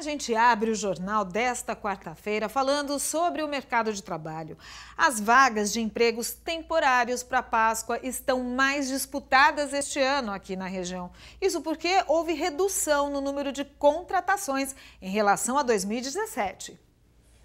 A gente abre o jornal desta quarta-feira falando sobre o mercado de trabalho. As vagas de empregos temporários para Páscoa estão mais disputadas este ano aqui na região. Isso porque houve redução no número de contratações em relação a 2017.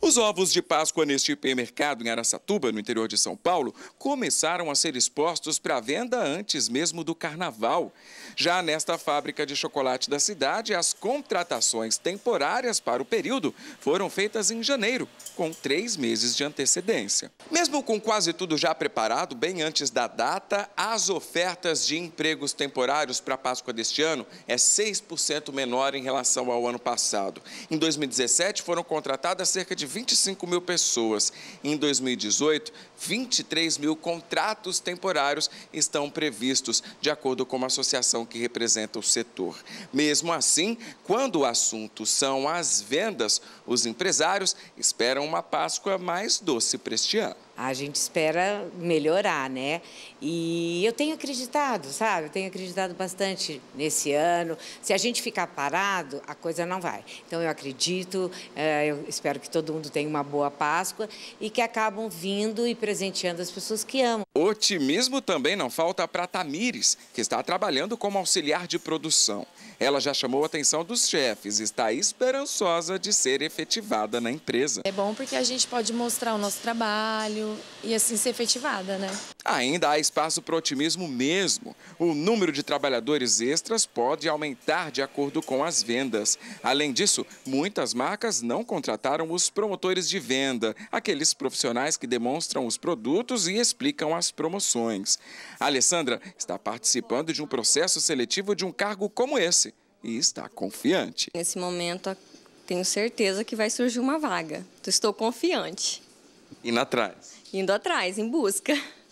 Os ovos de Páscoa neste hipermercado em Aracatuba, no interior de São Paulo, começaram a ser expostos para venda antes mesmo do carnaval. Já nesta fábrica de chocolate da cidade, as contratações temporárias para o período foram feitas em janeiro, com três meses de antecedência. Mesmo com quase tudo já preparado, bem antes da data, as ofertas de empregos temporários para a Páscoa deste ano é 6% menor em relação ao ano passado. Em 2017, foram contratadas cerca de 25 mil pessoas. Em 2018, 23 mil contratos temporários estão previstos, de acordo com uma associação que representa o setor. Mesmo assim, quando o assunto são as vendas, os empresários esperam uma Páscoa mais doce para este ano. A gente espera melhorar, né? E eu tenho acreditado, sabe? Eu tenho acreditado bastante nesse ano. Se a gente ficar parado, a coisa não vai. Então eu acredito, eh, eu espero que todo mundo tenha uma boa Páscoa e que acabam vindo e presenteando as pessoas que amam. Otimismo também não falta para Tamires, que está trabalhando como auxiliar de produção. Ela já chamou a atenção dos chefes e está esperançosa de ser efetivada na empresa. É bom porque a gente pode mostrar o nosso trabalho, e assim ser efetivada, né? Ainda há espaço para otimismo mesmo. O número de trabalhadores extras pode aumentar de acordo com as vendas. Além disso, muitas marcas não contrataram os promotores de venda, aqueles profissionais que demonstram os produtos e explicam as promoções. A Alessandra está participando de um processo seletivo de um cargo como esse e está confiante. Nesse momento, tenho certeza que vai surgir uma vaga. Então, estou confiante. Indo atrás. Indo atrás, em busca.